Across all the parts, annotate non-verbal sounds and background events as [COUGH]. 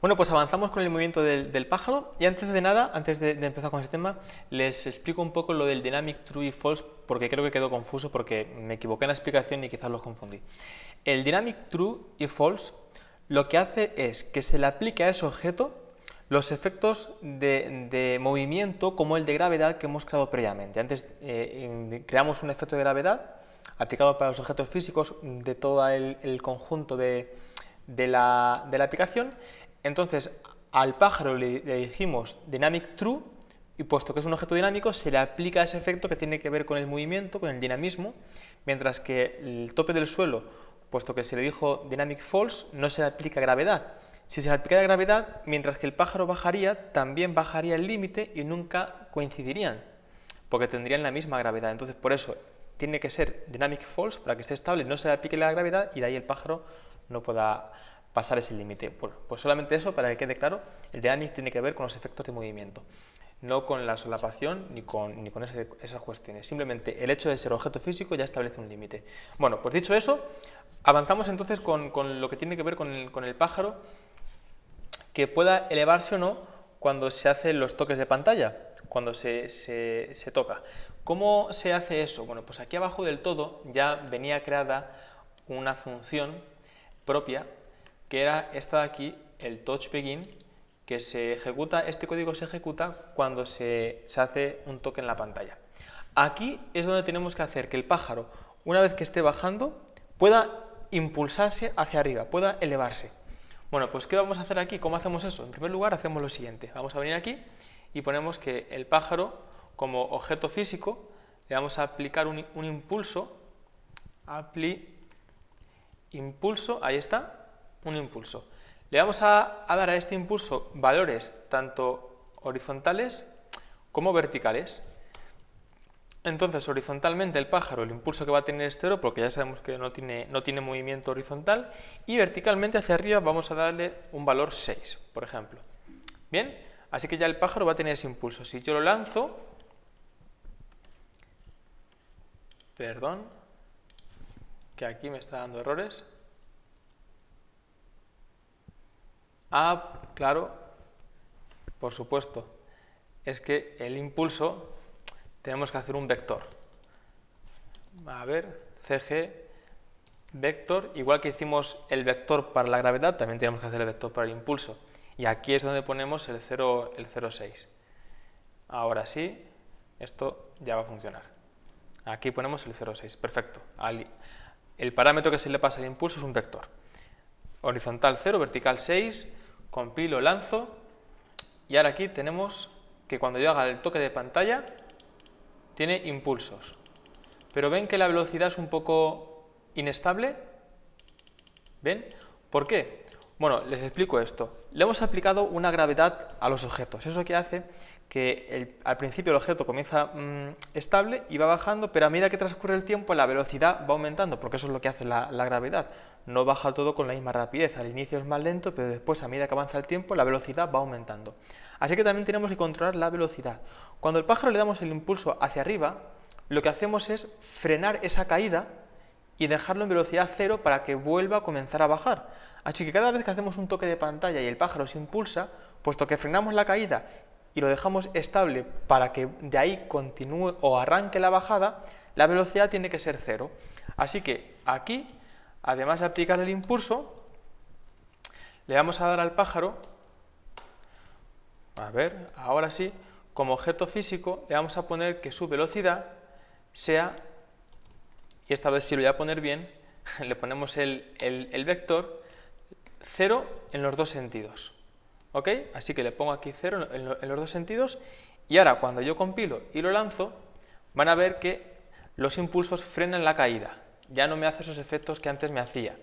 Bueno, pues avanzamos con el movimiento del, pájaro y antes de nada, antes de, empezar con este tema, les explico un poco lo del dynamic true y false porque creo que quedó confuso porque me equivoqué en la explicación y quizás los confundí. El dynamic true y false lo que hace es que se le aplique a ese objeto los efectos de, movimiento como el de gravedad que hemos creado previamente. Antes eh, creamos un efecto de gravedad aplicado para los objetos físicos de todo el, conjunto de la aplicación entonces, al pájaro le, decimos dynamic true y puesto que es un objeto dinámico, se le aplica ese efecto que tiene que ver con el movimiento, con el dinamismo, mientras que el tope del suelo, puesto que se le dijo dynamic false, no se le aplica gravedad. Si se le aplicara gravedad, mientras que el pájaro bajaría, también bajaría el límite y nunca coincidirían, porque tendrían la misma gravedad. Entonces, por eso, tiene que ser dynamic false para que esté estable, no se le aplique la gravedad y de ahí el pájaro no pueda pasar ese límite. Bueno, pues solamente eso, para que quede claro, el de dynamic tiene que ver con los efectos de movimiento, no con la solapación ni con, ni con esas cuestiones. Simplemente el hecho de ser objeto físico ya establece un límite. Bueno, pues dicho eso, avanzamos entonces con, lo que tiene que ver con el, pájaro, que pueda elevarse o no cuando se hacen los toques de pantalla, cuando se, se, toca. ¿Cómo se hace eso? Bueno, pues aquí abajo del todo ya venía creada una función propia que era esta de aquí, el touch begin, que se ejecuta, este código se ejecuta cuando se, hace un toque en la pantalla. Aquí es donde tenemos que hacer que el pájaro, una vez que esté bajando, pueda impulsarse hacia arriba, pueda elevarse. Bueno, pues ¿qué vamos a hacer aquí? ¿Cómo hacemos eso? En primer lugar, hacemos lo siguiente. Vamos a venir aquí y ponemos que el pájaro, como objeto físico, le vamos a aplicar un, impulso. Apli, impulso, ahí está un impulso. Le vamos a, dar a este impulso valores tanto horizontales como verticales. Entonces, horizontalmente el pájaro, el impulso que va a tener este oro, porque ya sabemos que no tiene, no tiene movimiento horizontal, y verticalmente hacia arriba vamos a darle un valor 6, por ejemplo. Bien, así que ya el pájaro va a tener ese impulso. Si yo lo lanzo, perdón, que aquí me está dando errores, Ah, claro, por supuesto. Es que el impulso tenemos que hacer un vector. A ver, CG vector, igual que hicimos el vector para la gravedad, también tenemos que hacer el vector para el impulso. Y aquí es donde ponemos el 0, el 0,6. Ahora sí, esto ya va a funcionar. Aquí ponemos el 0,6, perfecto. el parámetro que se le pasa al impulso es un vector horizontal 0, vertical 6, compilo, lanzo, y ahora aquí tenemos que cuando yo haga el toque de pantalla, tiene impulsos. Pero ven que la velocidad es un poco inestable, ¿ven? ¿Por qué? Bueno, les explico esto. Le hemos aplicado una gravedad a los objetos. Eso que hace que al principio el objeto comienza mm, estable y va bajando, pero a medida que transcurre el tiempo la velocidad va aumentando, porque eso es lo que hace la, gravedad. No baja todo con la misma rapidez, al inicio es más lento, pero después a medida que avanza el tiempo la velocidad va aumentando. Así que también tenemos que controlar la velocidad. Cuando al pájaro le damos el impulso hacia arriba, lo que hacemos es frenar esa caída y dejarlo en velocidad cero para que vuelva a comenzar a bajar. Así que cada vez que hacemos un toque de pantalla y el pájaro se impulsa, puesto que frenamos la caída y lo dejamos estable para que de ahí continúe o arranque la bajada, la velocidad tiene que ser cero. Así que aquí, además de aplicar el impulso, le vamos a dar al pájaro, a ver, ahora sí, como objeto físico, le vamos a poner que su velocidad sea, y esta vez sí lo voy a poner bien, [LAUGHS] le ponemos el, el vector, cero en los dos sentidos. Así que le pongo aquí 0 en, en los dos sentidos y ahora cuando yo compilo y lo lanzo, van a ver que los impulsos frenan la caída. Ya no me hace esos efectos que antes me hacía.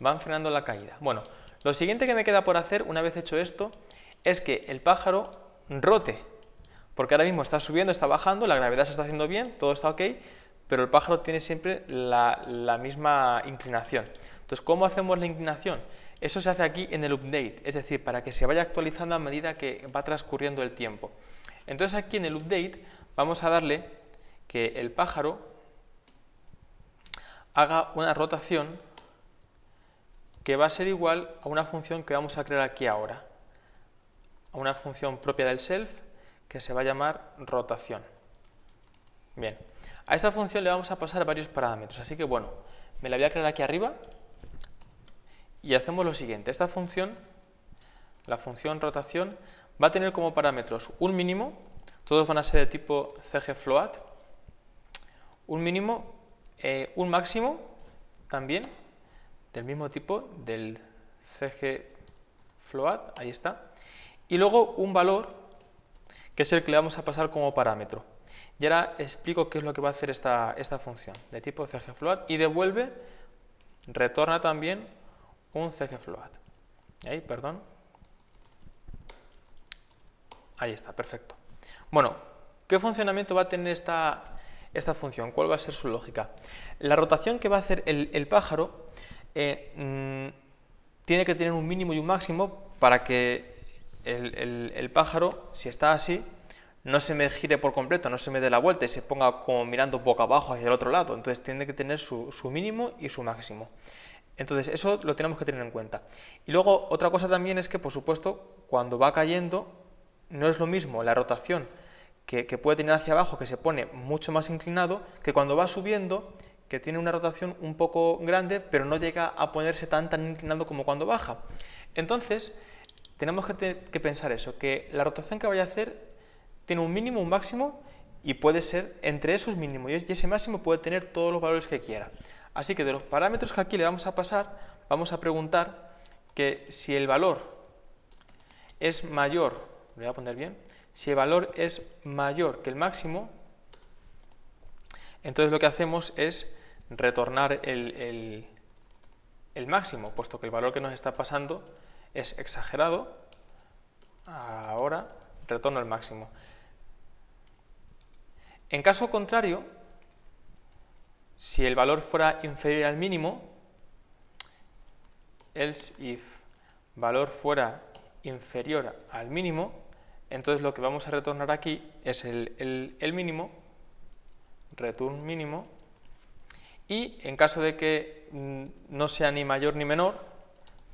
Van frenando la caída. Bueno, lo siguiente que me queda por hacer una vez hecho esto es que el pájaro rote. Porque ahora mismo está subiendo, está bajando, la gravedad se está haciendo bien, todo está ok, pero el pájaro tiene siempre la, misma inclinación. Entonces, ¿cómo hacemos la inclinación? Eso se hace aquí en el update, es decir, para que se vaya actualizando a medida que va transcurriendo el tiempo. Entonces aquí en el update vamos a darle que el pájaro haga una rotación que va a ser igual a una función que vamos a crear aquí ahora, a una función propia del self que se va a llamar rotación. Bien, a esta función le vamos a pasar varios parámetros, así que bueno, me la voy a crear aquí arriba y hacemos lo siguiente. Esta función, la función rotación, va a tener como parámetros un mínimo, todos van a ser de tipo cgfloat, un mínimo, eh, un máximo también, del mismo tipo del cgfloat, ahí está, y luego un valor que es el que le vamos a pasar como parámetro. Y ahora explico qué es lo que va a hacer esta, función de tipo cgfloat y devuelve, retorna también un cgfloat. Ahí, ¿Eh? perdón. Ahí está, perfecto. Bueno, ¿qué funcionamiento va a tener esta, función? ¿Cuál va a ser su lógica? La rotación que va a hacer el, pájaro eh, mm, tiene que tener un mínimo y un máximo para que el pájaro, si está así, no se me gire por completo, no se me dé la vuelta y se ponga como mirando boca abajo hacia el otro lado. Entonces tiene que tener su, mínimo y su máximo. Entonces eso lo tenemos que tener en cuenta. Y luego otra cosa también es que, por supuesto, cuando va cayendo, no es lo mismo la rotación que, puede tener hacia abajo, que se pone mucho más inclinado, que cuando va subiendo, que tiene una rotación un poco grande, pero no llega a ponerse tan, tan inclinado como cuando baja. Entonces, tenemos que, que pensar eso, que la rotación que vaya a hacer tiene un mínimo, un máximo y puede ser entre esos mínimos y ese máximo puede tener todos los valores que quiera. Así que de los parámetros que aquí le vamos a pasar, vamos a preguntar que si el valor es mayor, voy a poner bien, si el valor es mayor que el máximo, entonces lo que hacemos es retornar el, el máximo, puesto que el valor que nos está pasando es exagerado, ahora retorno el máximo. En caso contrario, si el valor fuera inferior al mínimo, else if valor fuera inferior al mínimo, entonces lo que vamos a retornar aquí es el, mínimo, return mínimo, y en caso de que mm, no sea ni mayor ni menor,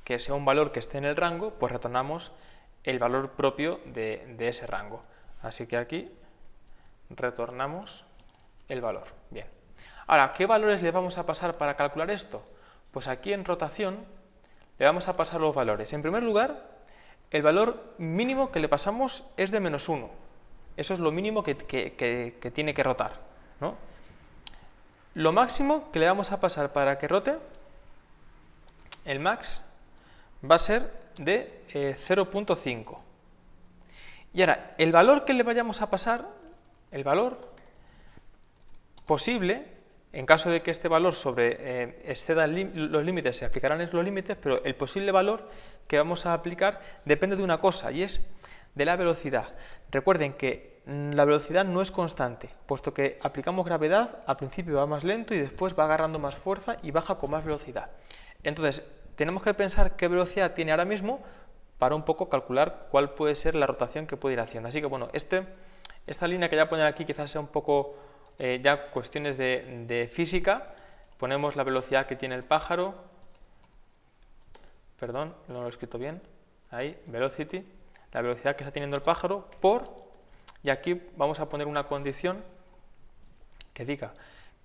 que sea un valor que esté en el rango, pues retornamos el valor propio de ese rango. Así que aquí retornamos el valor. Bien. Ahora, ¿qué valores le vamos a pasar para calcular esto? Pues aquí en rotación le vamos a pasar los valores. En primer lugar, el valor mínimo que le pasamos es de menos 1. Eso es lo mínimo que, tiene que rotar. ¿no? Lo máximo que le vamos a pasar para que rote, el max, va a ser de 0.5. Eh, y ahora, el valor que le vayamos a pasar el valor posible, en caso de que este valor sobre eh, exceda los límites, se aplicarán los límites, pero el posible valor que vamos a aplicar depende de una cosa y es de la velocidad. Recuerden que mm, la velocidad no es constante, puesto que aplicamos gravedad, al principio va más lento y después va agarrando más fuerza y baja con más velocidad. Entonces, tenemos que pensar qué velocidad tiene ahora mismo para un poco calcular cuál puede ser la rotación que puede ir haciendo. Así que bueno, este esta línea que ya poner aquí quizás sea un poco eh, ya cuestiones de, de, física. Ponemos la velocidad que tiene el pájaro. Perdón, no lo he escrito bien. Ahí, velocity. La velocidad que está teniendo el pájaro por... Y aquí vamos a poner una condición que diga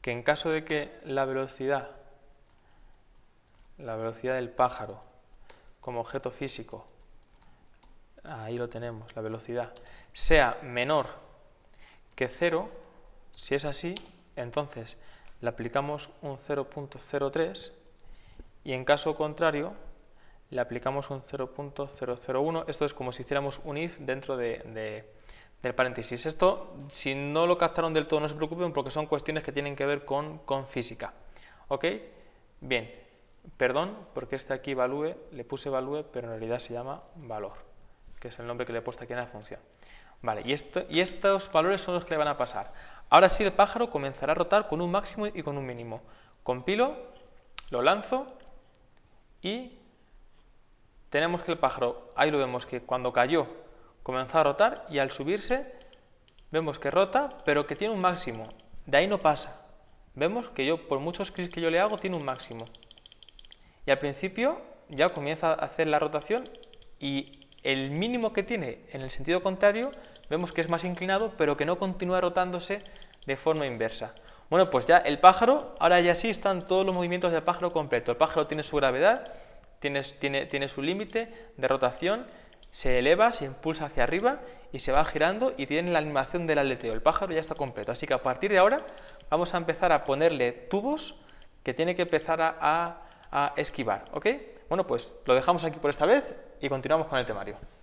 que en caso de que la velocidad, la velocidad del pájaro como objeto físico, ahí lo tenemos, la velocidad, sea menor que 0, si es así, entonces le aplicamos un 0.03 y en caso contrario le aplicamos un 0.001. Esto es como si hiciéramos un if dentro de, del paréntesis. Esto, si no lo captaron del todo, no se preocupen porque son cuestiones que tienen que ver con, con física. ¿Ok? Bien, perdón porque este aquí value, le puse value, pero en realidad se llama valor, que es el nombre que le he puesto aquí en la función. Vale, y, esto, y estos valores son los que le van a pasar. Ahora sí el pájaro comenzará a rotar con un máximo y con un mínimo. Compilo, lo lanzo y tenemos que el pájaro, ahí lo vemos que cuando cayó comenzó a rotar y al subirse vemos que rota, pero que tiene un máximo. De ahí no pasa. Vemos que yo, por muchos clics que yo le hago, tiene un máximo. Y al principio ya comienza a hacer la rotación y el mínimo que tiene en el sentido contrario vemos que es más inclinado, pero que no continúa rotándose de forma inversa. Bueno, pues ya el pájaro, ahora ya sí están todos los movimientos del pájaro completo. El pájaro tiene su gravedad, tiene, tiene, tiene su límite de rotación, se eleva, se impulsa hacia arriba y se va girando y tiene la animación del aleteo. El pájaro ya está completo. Así que a partir de ahora vamos a empezar a ponerle tubos que tiene que empezar a, esquivar. ¿ok? Bueno, pues lo dejamos aquí por esta vez y continuamos con el temario.